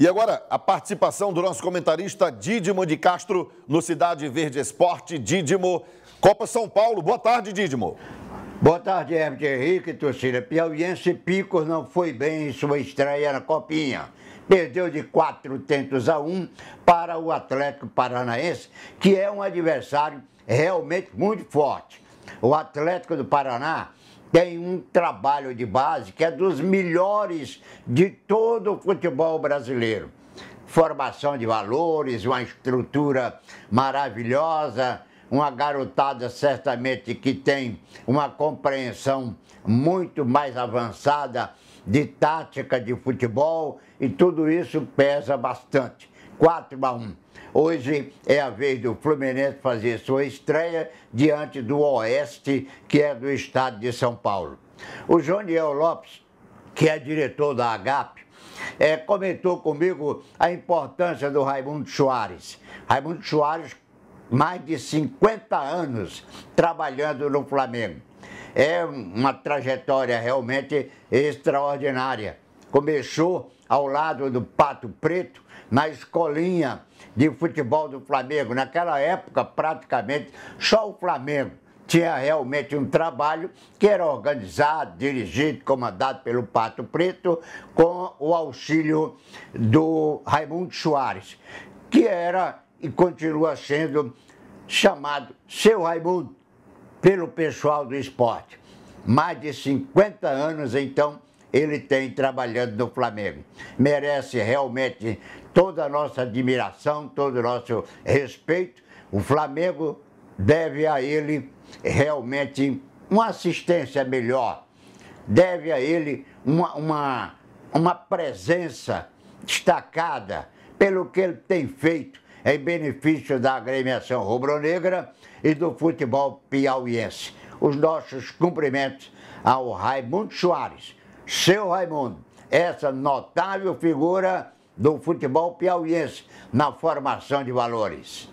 E agora, a participação do nosso comentarista Didimo de Castro no Cidade Verde Esporte. Didimo, Copa São Paulo. Boa tarde, Didimo. Boa tarde, Hermes Henrique, torcida piauiense. Picos não foi bem em sua estreia na Copinha. Perdeu de 400 a 1 para o Atlético Paranaense, que é um adversário realmente muito forte. O Atlético do Paraná tem um trabalho de base que é dos melhores de todo o futebol brasileiro. Formação de valores, uma estrutura maravilhosa, uma garotada certamente que tem uma compreensão muito mais avançada de tática de futebol e tudo isso pesa bastante. 4 a 1. Hoje é a vez do Fluminense fazer sua estreia diante do Oeste, que é do estado de São Paulo. O João Joniel Lopes, que é diretor da HAP, é, comentou comigo a importância do Raimundo Soares. Raimundo Soares, mais de 50 anos trabalhando no Flamengo. É uma trajetória realmente extraordinária. Começou ao lado do Pato Preto, na escolinha de futebol do Flamengo. Naquela época, praticamente, só o Flamengo tinha realmente um trabalho que era organizado, dirigido, comandado pelo Pato Preto, com o auxílio do Raimundo Soares, que era e continua sendo chamado Seu Raimundo pelo pessoal do esporte. Mais de 50 anos, então, ele tem trabalhando no Flamengo. Merece realmente toda a nossa admiração, todo o nosso respeito. O Flamengo deve a ele realmente uma assistência melhor, deve a ele uma, uma, uma presença destacada pelo que ele tem feito em benefício da agremiação rubro-negra e do futebol piauiense. Os nossos cumprimentos ao Raimundo Soares, seu Raimundo, essa notável figura do futebol piauiense na formação de valores.